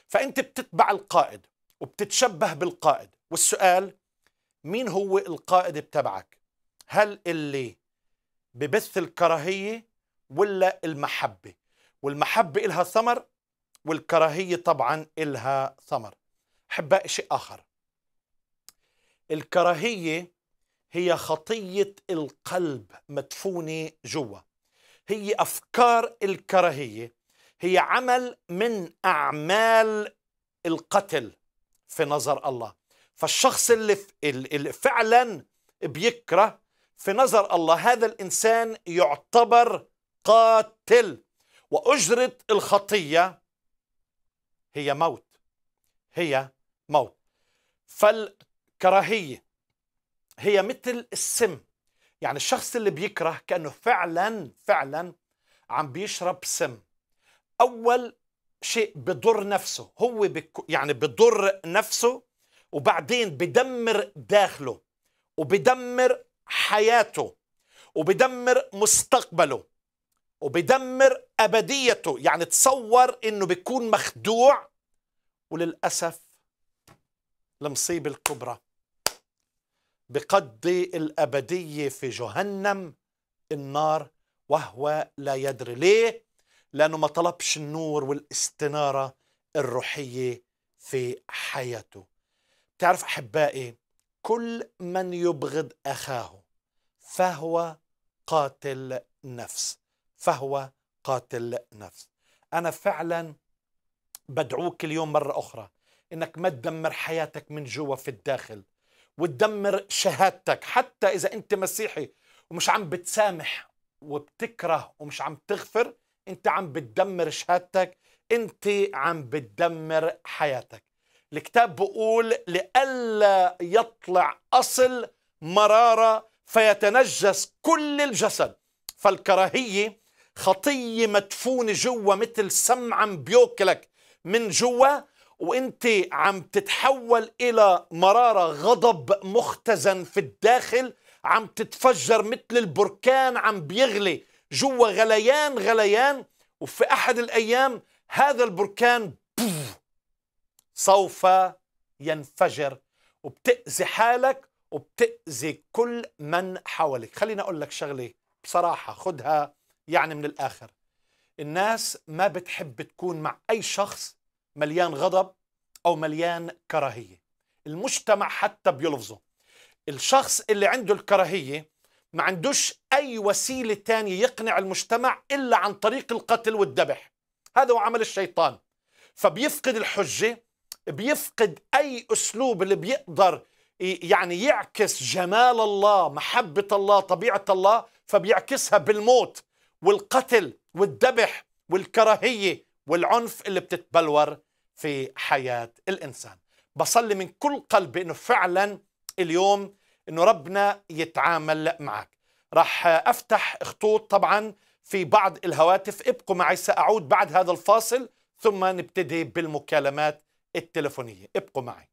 فانت بتتبع القائد وبتتشبه بالقائد والسؤال مين هو القائد بتبعك هل اللي ببث الكراهيه ولا المحبه والمحبة إلها ثمر والكراهية طبعا إلها ثمر أحباء شيء آخر الكراهية هي خطية القلب مدفونة جوا هي أفكار الكراهية هي عمل من أعمال القتل في نظر الله فالشخص اللي, اللي فعلا بيكره في نظر الله هذا الإنسان يعتبر قاتل وأجرة الخطية هي موت هي موت فالكراهية هي مثل السم يعني الشخص اللي بيكره كأنه فعلا فعلا عم بيشرب سم أول شيء بضر نفسه هو بك يعني بضر نفسه وبعدين بدمر داخله وبدمر حياته وبدمر مستقبله وبيدمر أبديته يعني تصور إنه بيكون مخدوع وللأسف المصيبة الكبرى بقضي الأبدية في جهنم النار وهو لا يدري ليه لأنه ما طلبش النور والاستنارة الروحية في حياته تعرف أحبائي كل من يبغض أخاه فهو قاتل نفس فهو قاتل نفس أنا فعلا بدعوك اليوم مرة أخرى إنك ما تدمر حياتك من جوا في الداخل وتدمر شهادتك حتى إذا أنت مسيحي ومش عم بتسامح وبتكره ومش عم تغفر أنت عم بتدمر شهادتك أنت عم بتدمر حياتك الكتاب بقول لئلا يطلع أصل مرارة فيتنجس كل الجسد فالكراهية خطية مدفونة جوا مثل سم عم بيوكلك من جوا وانت عم تتحول الى مرارة غضب مختزن في الداخل عم تتفجر مثل البركان عم بيغلي جوا غليان غليان وفي احد الايام هذا البركان سوف ينفجر وبتأذي حالك وبتأذي كل من حولك خليني أقول لك شغلة بصراحة خدها يعني من الآخر الناس ما بتحب تكون مع أي شخص مليان غضب أو مليان كراهية المجتمع حتى بيلفظه الشخص اللي عنده الكراهية ما عندوش أي وسيلة تانية يقنع المجتمع إلا عن طريق القتل والذبح هذا هو عمل الشيطان فبيفقد الحجة بيفقد أي أسلوب اللي بيقدر يعني يعكس جمال الله محبة الله طبيعة الله فبيعكسها بالموت والقتل والذبح والكراهيه والعنف اللي بتتبلور في حياه الانسان بصلي من كل قلبي انه فعلا اليوم انه ربنا يتعامل معك راح افتح خطوط طبعا في بعض الهواتف ابقوا معي ساعود بعد هذا الفاصل ثم نبتدي بالمكالمات التلفونيه ابقوا معي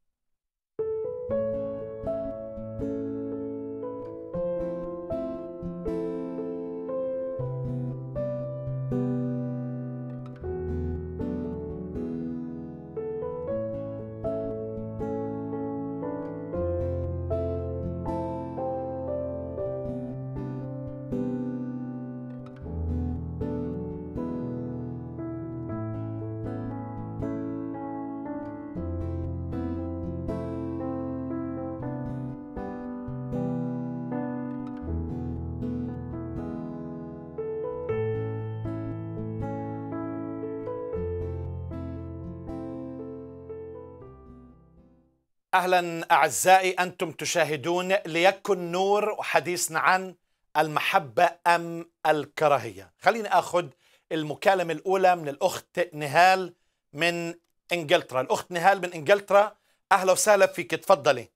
واهلا اعزائي انتم تشاهدون ليكن نور وحديثنا عن المحبه ام الكراهيه خليني اخذ المكالمه الاولى من الاخت نهال من انجلترا الاخت نهال من انجلترا اهلا وسهلا فيك تفضلي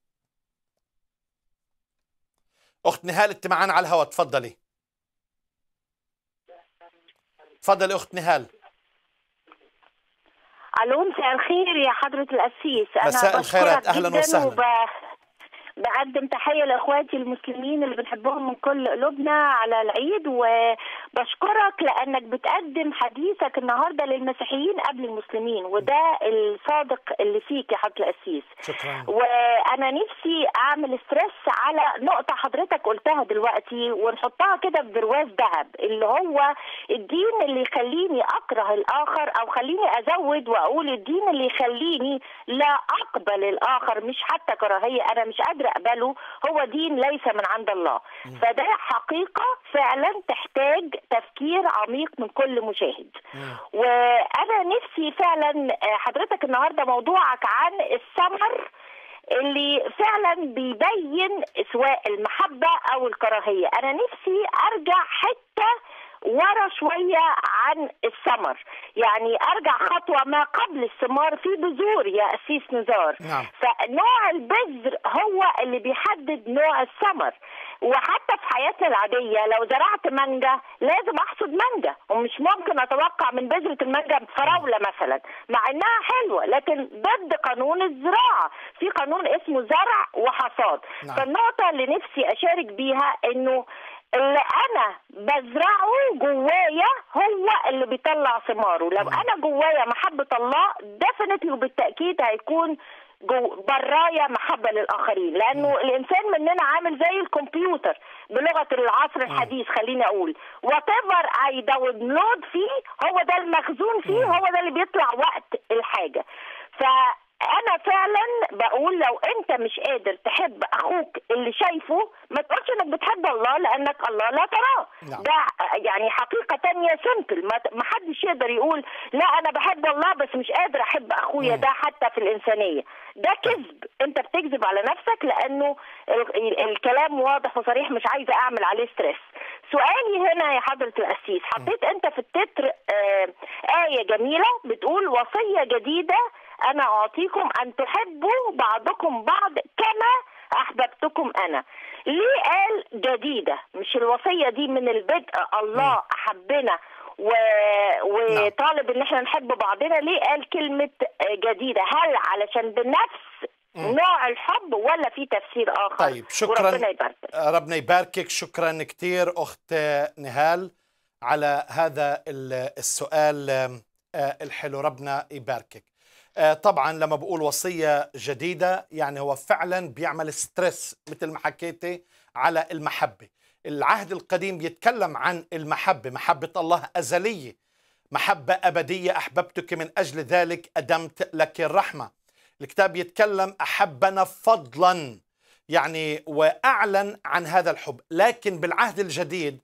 اخت نهال انت معنا على الهواء تفضلي تفضلي اخت نهال الو مساء الخير يا حضرة القسيس أنا مساء الخيرات أهلا وسهلا وب... بقدم تحية لإخواتي المسلمين اللي بنحبهم من كل قلوبنا على العيد و... بشكرك لانك بتقدم حديثك النهارده للمسيحيين قبل المسلمين وده الصادق اللي فيك يا حضره القسيس شكرا وانا نفسي اعمل ستريس على نقطه حضرتك قلتها دلوقتي ونحطها كده في برواز ذهب اللي هو الدين اللي يخليني اكره الاخر او خليني ازود واقول الدين اللي يخليني لا اقبل الاخر مش حتى كراهيه انا مش قادره اقبله هو دين ليس من عند الله فده حقيقه فعلا تحتاج تفكير عميق من كل مشاهد وانا نفسي فعلا آه، حضرتك النهارده موضوعك عن السمر اللي فعلا بيبين سواء المحبه او الكراهيه انا نفسي ارجع حته ورا شويه عن الثمر يعني ارجع خطوه ما قبل الثمار في بذور يا اسيس نزار نعم. فنوع البذر هو اللي بيحدد نوع الثمر وحتى في حياتنا العادية لو زرعت مانجا لازم أحصد مانجا ومش ممكن أتوقع من بذرة المانجا فراولة مثلا مع إنها حلوة لكن ضد قانون الزراعة في قانون اسمه زرع وحصاد نعم. فالنقطة اللي نفسي أشارك بيها إنه اللي انا بزرعه جوايا هو اللي بيطلع ثماره لو انا جوايا محبه الله ديفينتلي وبالتاكيد هيكون جو برايا محبه للاخرين لانه الانسان مننا عامل زي الكمبيوتر بلغه العصر الحديث خليني اقول وات ايفر اي داونلود فيه هو ده المخزون فيه هو ده اللي بيطلع وقت الحاجه ف انا فعلا بقول لو انت مش قادر تحب اخوك اللي شايفه ما تقولش انك بتحب الله لانك الله لا تراه نعم. ده يعني حقيقه تانية سمبل ما حدش يقدر يقول لا انا بحب الله بس مش قادر احب اخويا ده حتى في الانسانيه ده طيب. كذب انت بتكذب على نفسك لانه الكلام واضح وصريح مش عايزه اعمل عليه ستريس سؤالي هنا يا حضره القسيس حطيت انت في التتر آه، ايه جميله بتقول وصيه جديده أنا أعطيكم أن تحبوا بعضكم بعض كما أحببتكم أنا ليه قال جديدة مش الوصية دي من البدء الله أحبنا و... نعم. وطالب ان احنا نحب بعضنا ليه قال كلمة جديدة هل علشان بنفس نوع الحب ولا في تفسير اخر طيب شكرا ربنا يباركك آه، ربنا يباركك شكرا كثير اخت نهال على هذا السؤال آه، الحلو ربنا يباركك آه، طبعا لما بقول وصية جديدة يعني هو فعلا بيعمل ستريس مثل ما حكيتي على المحبة العهد القديم بيتكلم عن المحبة محبة الله أزلية محبة أبدية أحببتك من أجل ذلك أدمت لك الرحمة الكتاب يتكلم أحبنا فضلا يعني وأعلن عن هذا الحب لكن بالعهد الجديد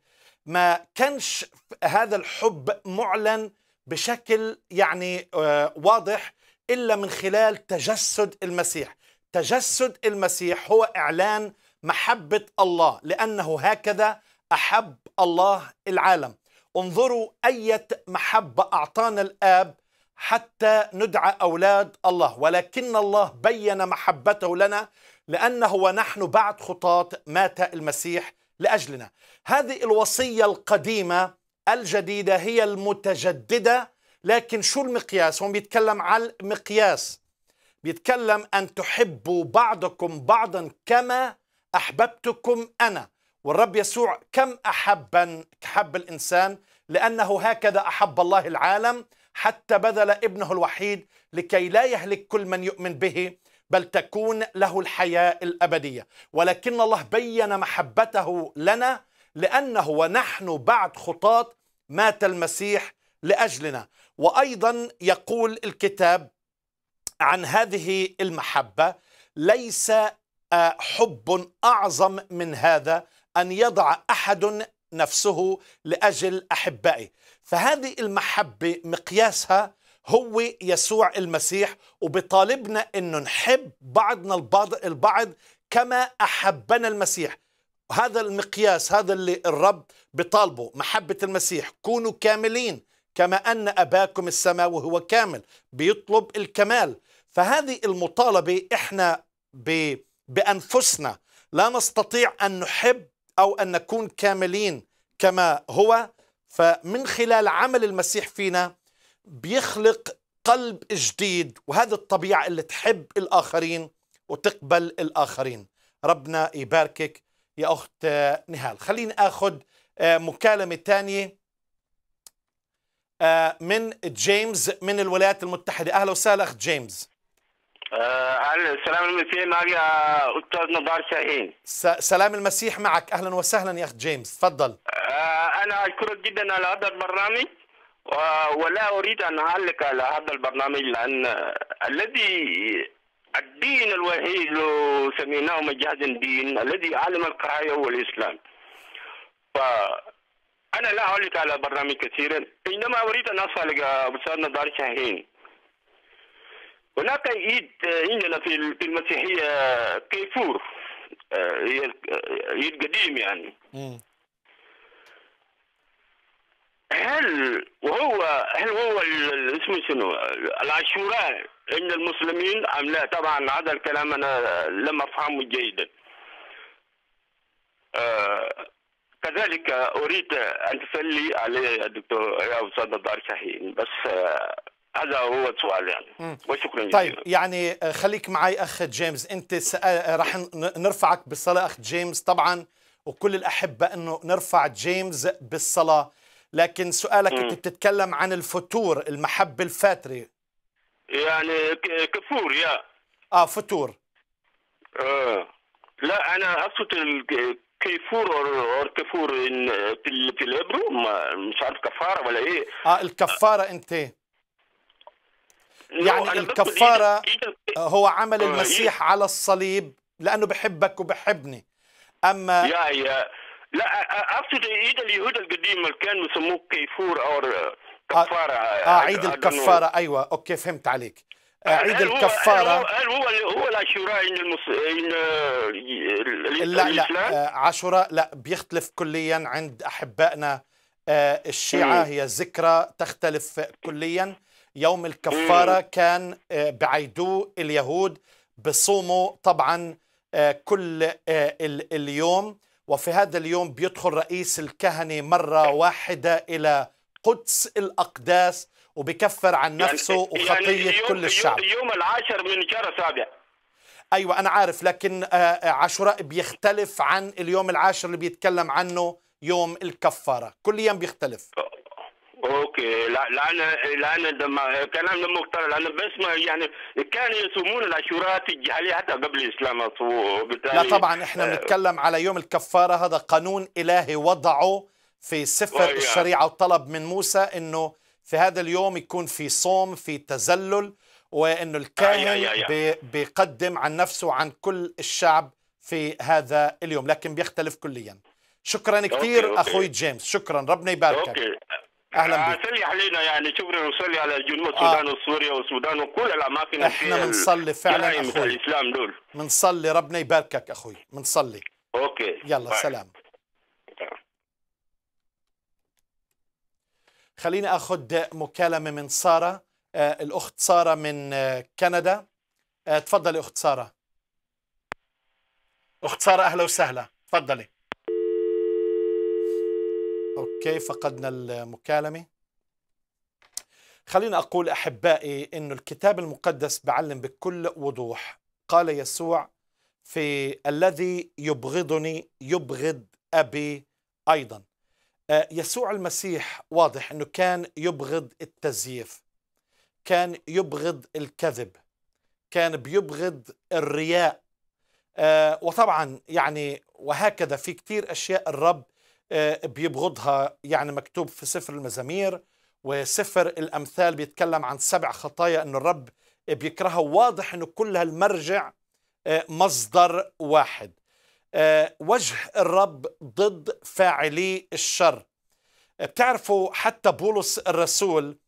ما كانش هذا الحب معلن بشكل يعني آه، واضح إلا من خلال تجسد المسيح تجسد المسيح هو إعلان محبة الله لأنه هكذا أحب الله العالم انظروا أية محبة أعطانا الآب حتى ندعى أولاد الله ولكن الله بين محبته لنا لأنه ونحن بعد خطاة مات المسيح لأجلنا هذه الوصية القديمة الجديدة هي المتجددة لكن شو المقياس هون بيتكلم على المقياس بيتكلم أن تحبوا بعضكم بعضا كما أحببتكم أنا والرب يسوع كم أحب حب الإنسان لأنه هكذا أحب الله العالم حتى بذل ابنه الوحيد لكي لا يهلك كل من يؤمن به بل تكون له الحياة الأبدية ولكن الله بين محبته لنا لأنه ونحن بعد خطاة مات المسيح لأجلنا وايضا يقول الكتاب عن هذه المحبه ليس آه، حب اعظم من هذا ان يضع احد نفسه لاجل احبائه فهذه المحبه مقياسها هو يسوع المسيح وبطالبنا انه نحب بعضنا البعض البعض كما احبنا المسيح هذا المقياس هذا اللي الرب بطالبه محبه المسيح كونوا كاملين كما أن أباكم السماء وهو كامل بيطلب الكمال فهذه المطالبة إحنا بأنفسنا لا نستطيع أن نحب أو أن نكون كاملين كما هو فمن خلال عمل المسيح فينا بيخلق قلب جديد وهذه الطبيعة اللي تحب الآخرين وتقبل الآخرين ربنا يباركك يا أخت نهال خليني أخذ آه، مكالمة ثانية آه، من جيمس من الولايات المتحدة أهلا وسهلا أخ جيمس آه، أهلا سلام المسيح يا أستاذ نضار شاهين سلام المسيح معك أهلا وسهلا يا أخ جيمس تفضل آه، أنا أشكرك جدا على هذا البرنامج ولا أريد أن أعلق على هذا البرنامج لأن الذي الدين الوحيد لو سميناه مجاز الدين الذي علم القراية الاسلام. ف أنا لا أعلق على برنامج كثيرا إنما أريد أن أصل إلى أستاذ دار شاهين هناك عيد عندنا في المسيحية كيفور آه، عيد قديم يعني هل وهو هل هو اسمه شنو العاشوراء عند المسلمين ام لا طبعا هذا الكلام انا لم افهمه جيدا آه، كذلك اريد ان تسلي علي الدكتور يا استاذ الدار شاهين بس آه، هذا هو السؤال يعني وشكرا جزيلا طيب يعني آه، خليك معي اخ جيمس انت آه، راح نرفعك بالصلاه اخ جيمس طبعا وكل الاحبه انه نرفع جيمس بالصلاه لكن سؤالك انت بتتكلم عن الفتور المحبه الفاتري يعني كفور يا اه فتور آه. لا انا اقصد كيفور اور كفور في الابرو مش عارف كفاره ولا ايه اه الكفاره انت يعني الكفاره آه، هو عمل آه، المسيح على الصليب لانه بحبك وبحبني اما يا يا لا اقصد عيد اليهود القديم اللي كانوا يسموه كيفور او آه، كفاره اه عيد الكفاره ايوه اوكي فهمت عليك اعيد هل الكفاره هو هل هو هو العاشوراء ان المص... ان آه، لا لا آه، عاشوراء لا بيختلف كليا عند احبائنا آه، الشيعه هي ذكرى تختلف كليا يوم الكفاره كان بعيدو اليهود بصوموا طبعا كل اليوم وفي هذا اليوم بيدخل رئيس الكهنه مره واحده الى قدس الاقداس وبكفر عن يعني نفسه يعني وخطية يعني كل الشعب يوم العاشر من شهر سابع أيوة أنا عارف لكن آه، آه، عاشوراء بيختلف عن اليوم العاشر اللي بيتكلم عنه يوم الكفارة كليا بيختلف اوكي لا لا انا لا انا كلام كلامنا مختلف بس ما يعني كانوا يسمون العشورات الجاهليه حتى قبل الاسلام لا طبعا احنا آه. بنتكلم على يوم الكفاره هذا قانون الهي وضعه في سفر الشريعه وطلب من موسى انه في هذا اليوم يكون في صوم في تزلل وانه الكاهن آه، بيقدم عن نفسه وعن كل الشعب في هذا اليوم لكن بيختلف كليا شكرا كثير اخوي جيمس شكرا ربنا يباركك أوكي. اهلا آه، بك صلي علينا يعني شكرا وصلي على جنوب آه. السودان آه. وسوريا والسودان وكل الاماكن احنا بنصلي فعلا اخوي الاسلام دول بنصلي ربنا يباركك اخوي بنصلي اوكي يلا باي. سلام خليني أخذ مكالمة من سارة آه، الأخت سارة من آه، كندا آه، تفضلي أخت سارة أخت سارة أهلا وسهلا تفضلي أوكي فقدنا المكالمة خليني أقول أحبائي أن الكتاب المقدس بعلم بكل وضوح قال يسوع في الذي يبغضني يبغض أبي أيضا آه، يسوع المسيح واضح انه كان يبغض التزييف كان يبغض الكذب كان بيبغض الرياء آه، وطبعا يعني وهكذا في كتير اشياء الرب آه، بيبغضها يعني مكتوب في سفر المزامير وسفر الامثال بيتكلم عن سبع خطايا انه الرب بيكرهها واضح انه كل هالمرجع مصدر واحد آه، وجه الرب ضد فاعلي الشر آه، بتعرفوا حتى بولس الرسول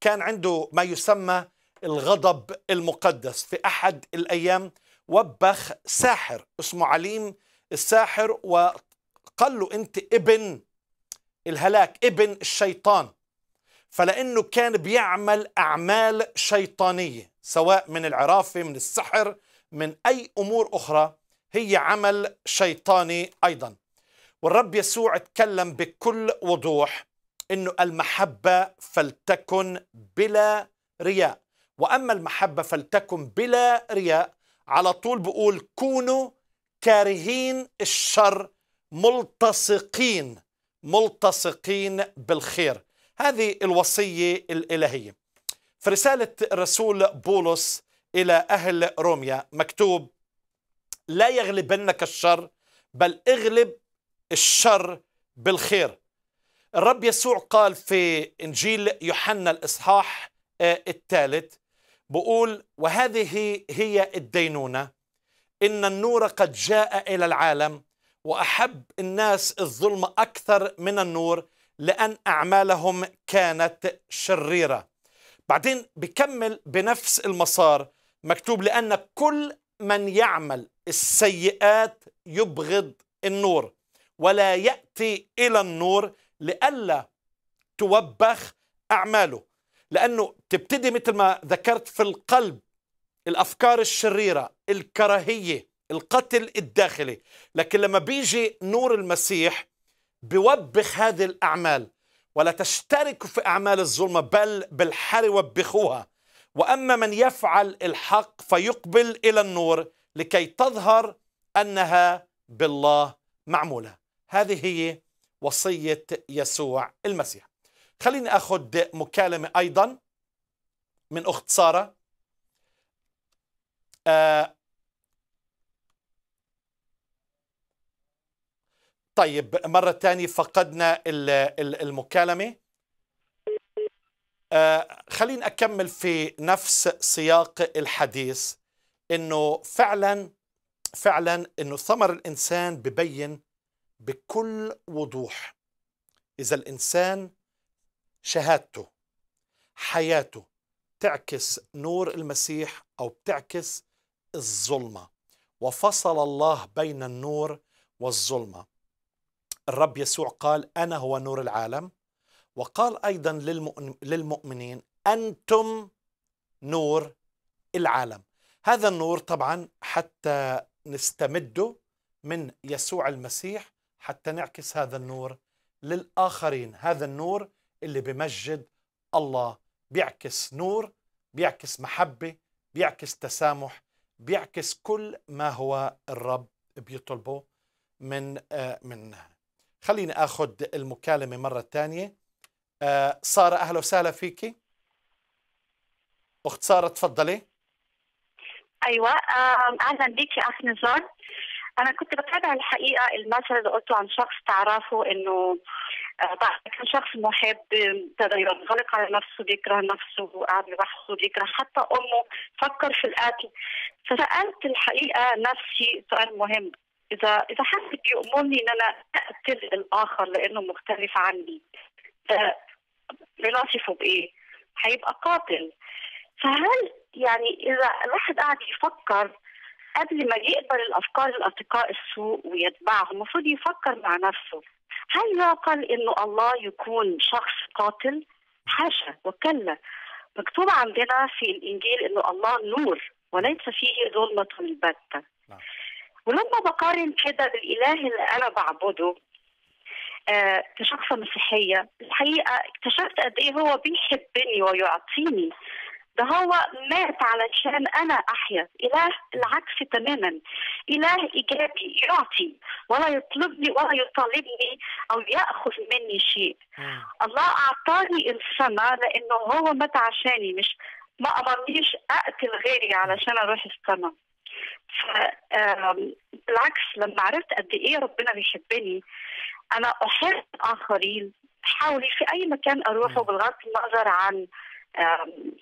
كان عنده ما يسمى الغضب المقدس في أحد الأيام وبخ ساحر اسمه عليم الساحر وقال له أنت ابن الهلاك ابن الشيطان فلأنه كان بيعمل أعمال شيطانية سواء من العرافة من السحر من أي أمور أخرى هي عمل شيطاني أيضا والرب يسوع تكلم بكل وضوح أنه المحبة فلتكن بلا رياء وأما المحبة فلتكن بلا رياء على طول بقول كونوا كارهين الشر ملتصقين ملتصقين بالخير هذه الوصية الإلهية في رسالة الرسول بولس إلى أهل روميا مكتوب لا يغلبنك الشر بل اغلب الشر بالخير الرب يسوع قال في انجيل يوحنا الاصحاح آه، الثالث بقول وهذه هي الدينونه ان النور قد جاء الى العالم واحب الناس الظلم اكثر من النور لان اعمالهم كانت شريره بعدين بكمل بنفس المسار مكتوب لان كل من يعمل السيئات يبغض النور ولا يأتي إلى النور لئلا توبخ أعماله لأنه تبتدي مثل ما ذكرت في القلب الأفكار الشريرة الكراهية القتل الداخلي لكن لما بيجي نور المسيح بوبخ هذه الأعمال ولا تشترك في أعمال الظلمة بل بالحر وبخوها واما من يفعل الحق فيقبل الى النور لكي تظهر انها بالله معموله هذه هي وصيه يسوع المسيح خليني اخذ مكالمه ايضا من اخت ساره آه طيب مرة ثانية فقدنا المكالمة آه، خليني أكمل في نفس سياق الحديث أنه فعلا فعلا أنه ثمر الإنسان ببين بكل وضوح إذا الإنسان شهادته حياته تعكس نور المسيح أو بتعكس الظلمة وفصل الله بين النور والظلمة الرب يسوع قال أنا هو نور العالم وقال أيضا للمؤمنين أنتم نور العالم هذا النور طبعا حتى نستمده من يسوع المسيح حتى نعكس هذا النور للآخرين هذا النور اللي بمجد الله بيعكس نور بيعكس محبة بيعكس تسامح بيعكس كل ما هو الرب بيطلبه من آه، منها خليني أخذ المكالمة مرة ثانية آه سارة أهلا وسهلا فيكي أخت سارة تفضلي أيوة أهلا أهلا بيكي أخ نزار أنا كنت بتابع الحقيقة المثل اللي قلته عن شخص تعرفه إنه آه، كان شخص محب تغير على نفسه بيكره نفسه وقاعد لوحده بيكره حتى امه فكر في القتل فسالت الحقيقه نفسي سؤال مهم اذا اذا حد بيؤمرني ان انا اقتل الاخر لانه مختلف عني بنصفه بايه؟ هيبقى قاتل فهل يعني اذا الواحد قاعد يفكر قبل ما يقبل الافكار الاصدقاء السوء ويتبعهم المفروض يفكر مع نفسه هل يعقل انه الله يكون شخص قاتل؟ حاشا وكلا مكتوب عندنا في الانجيل انه الله نور وليس فيه ظلمه البته نعم. ولما بقارن كده بالاله اللي انا بعبده آه، كشخصة مسيحية الحقيقة اكتشفت قد إيه هو بيحبني ويعطيني ده هو مات علشان انا احيا اله العكس تماما اله ايجابي يعطي ولا يطلبني ولا يطالبني او ياخذ مني شيء الله اعطاني السماء لانه هو مات عشاني مش ما امرنيش اقتل غيري علشان اروح السماء بالعكس لما عرفت قد ايه ربنا بيحبني انا احب الاخرين حاولي في اي مكان اروحه بغض النظر عن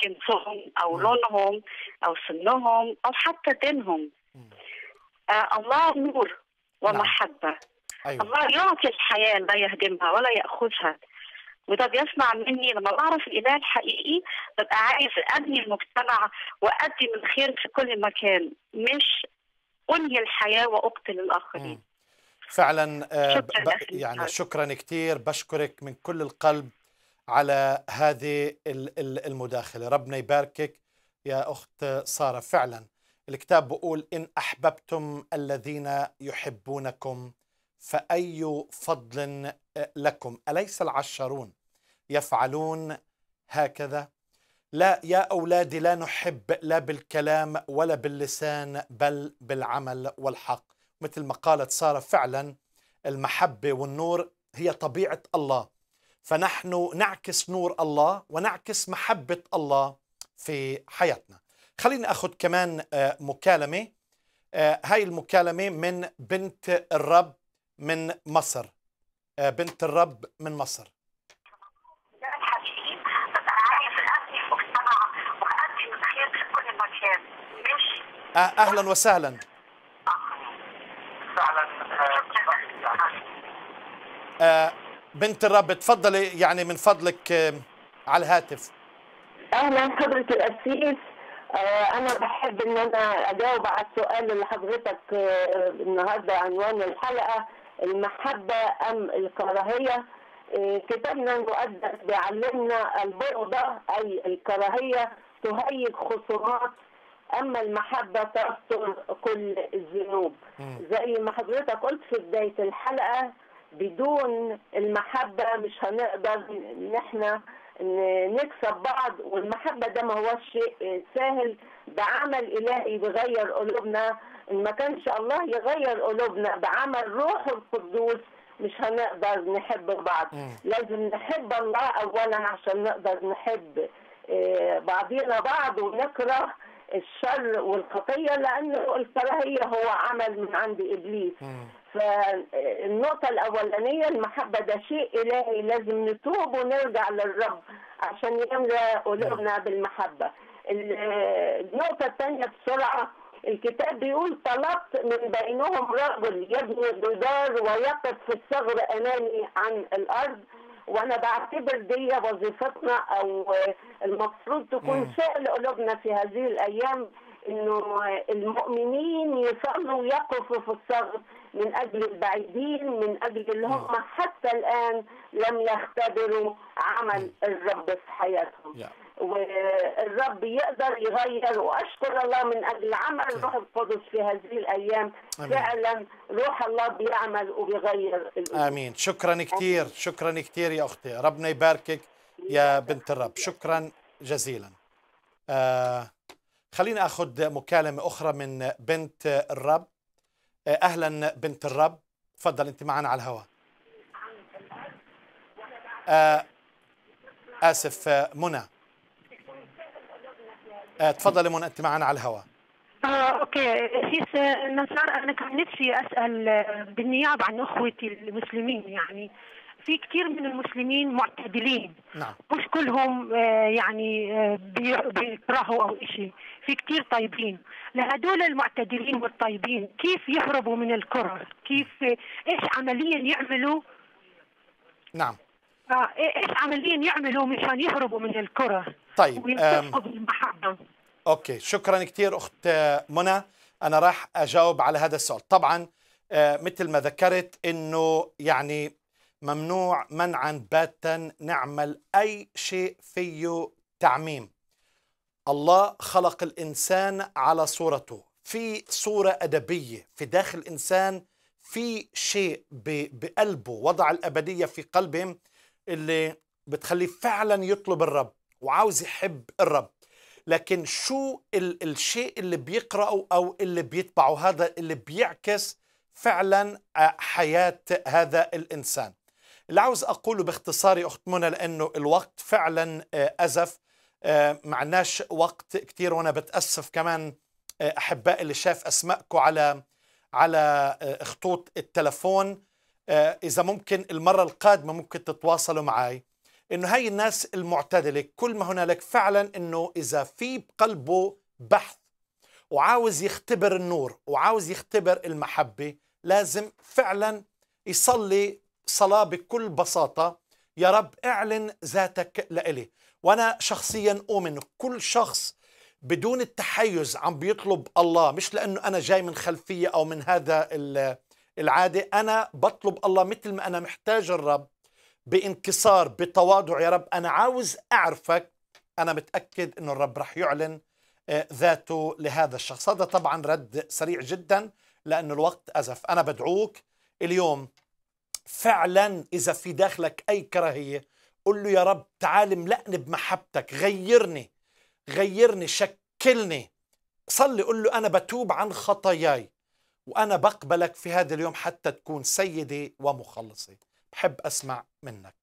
جنسهم او لونهم او سنهم او حتى دينهم آه، الله نور نعم. ومحبه أيوة. الله يعطي الحياه لا يهدمها ولا ياخذها وده بيصنع مني لما بعرف الاله الحقيقي ببقى عايز ابني المجتمع وادي من خير في كل مكان مش انهي الحياه واقتل الاخرين فعلا آه، شكرا يعني شكرا كثير بشكرك من كل القلب على هذه المداخله ربنا يباركك يا اخت ساره فعلا الكتاب بقول ان احببتم الذين يحبونكم فأي فضل آه، لكم أليس العشرون يفعلون هكذا لا يا أولادي لا نحب لا بالكلام ولا باللسان بل بالعمل والحق مثل ما قالت سارة فعلا المحبة والنور هي طبيعة الله فنحن نعكس نور الله ونعكس محبة الله في حياتنا خليني أخذ كمان آه، مكالمة آه، هاي المكالمة من بنت الرب من مصر آه، بنت الرب من مصر آه، اهلا وسهلا آه، بنت الرب تفضلي يعني من فضلك على الهاتف اهلا خبرة الاسيس انا بحب ان انا اجاوب على السؤال اللي حضرتك النهارده عنوان الحلقه المحبة أم الكراهية إيه، كتابنا المقدس بيعلمنا البغضة أي الكراهية تهيج خصومات أما المحبة تستر كل الذنوب زي ما حضرتك قلت في بداية الحلقة بدون المحبة مش هنقدر إن إحنا نكسب بعض والمحبة ده ما هوش شيء سهل ده عمل إلهي بيغير قلوبنا ان ما كانش الله يغير قلوبنا بعمل روحه القدوس مش هنقدر نحب بعض لازم نحب الله اولا عشان نقدر نحب آه، بعضينا بعض ونكره الشر والخطية لأنه الكراهية هو عمل من عند إبليس فالنقطة الأولانية المحبة ده شيء إلهي لازم نتوب ونرجع للرب عشان يملى قلوبنا بالمحبة آه، النقطة الثانية بسرعة الكتاب بيقول طلبت من بينهم رجل يبني جدار ويقف في الثغر امامي عن الارض وانا بعتبر دي وظيفتنا او المفروض تكون شغل قلوبنا في هذه الايام انه المؤمنين يصلوا يقفوا في الثغر من اجل البعيدين من اجل اللي هم حتى الان لم يختبروا عمل الرب في حياتهم والرب يقدر يغير واشكر الله من اجل عمل الروح القدس في هذه الايام فعلا روح الله بيعمل وبيغير الأمور. امين شكرا كثير شكرا كثير يا اختي ربنا يباركك يا بنت الرب شكرا جزيلا آه خلينا اخذ مكالمه اخرى من بنت الرب آه اهلا بنت الرب تفضل انت معنا على الهواء آه اسف آه، منى آه، تفضلي منى انت معنا على الهواء اه اوكي سيس نصار انا كان نفسي اسال آه، بالنيابه عن اخوتي المسلمين يعني في كثير من المسلمين معتدلين نعم. مش كلهم آه، يعني بيكرهوا او شيء في كثير طيبين لهدول المعتدلين والطيبين كيف يهربوا من الكره كيف ايش عمليا يعملوا نعم آه ايش عمليا يعملوا مشان يهربوا من الكره طيب المحبه اوكي شكرا كثير اخت منى انا راح اجاوب على هذا السؤال طبعا آه، مثل ما ذكرت انه يعني ممنوع منعا باتا نعمل اي شيء فيه تعميم الله خلق الانسان على صورته في صوره ادبيه في داخل الانسان في شيء بقلبه وضع الابديه في قلبهم اللي بتخليه فعلا يطلب الرب وعاوز يحب الرب لكن شو ال الشيء اللي بيقرأه أو اللي بيتبعه هذا اللي بيعكس فعلا آه، حياة هذا الإنسان اللي عاوز أقوله باختصار يا أخت منى لأنه الوقت فعلا آه، أزف آه، معناش وقت كتير وأنا بتأسف كمان أحباء اللي شاف أسمائكم على على خطوط التلفون إذا ممكن المرة القادمة ممكن تتواصلوا معي انه هاي الناس المعتدله كل ما هنالك فعلا انه اذا في بقلبه بحث وعاوز يختبر النور وعاوز يختبر المحبه لازم فعلا يصلي صلاه بكل بساطه يا رب اعلن ذاتك لإلي وانا شخصيا اؤمن كل شخص بدون التحيز عم بيطلب الله مش لانه انا جاي من خلفيه او من هذا العاده انا بطلب الله مثل ما انا محتاج الرب بانكسار بتواضع يا رب أنا عاوز أعرفك أنا متأكد أنه الرب رح يعلن آه، ذاته لهذا الشخص هذا طبعا رد سريع جدا لأن الوقت أزف أنا بدعوك اليوم فعلا إذا في داخلك أي كراهية قل له يا رب تعال ملقني بمحبتك غيرني غيرني شكلني صلي قل له أنا بتوب عن خطاياي وأنا بقبلك في هذا اليوم حتى تكون سيدي ومخلصي بحب أسمع منك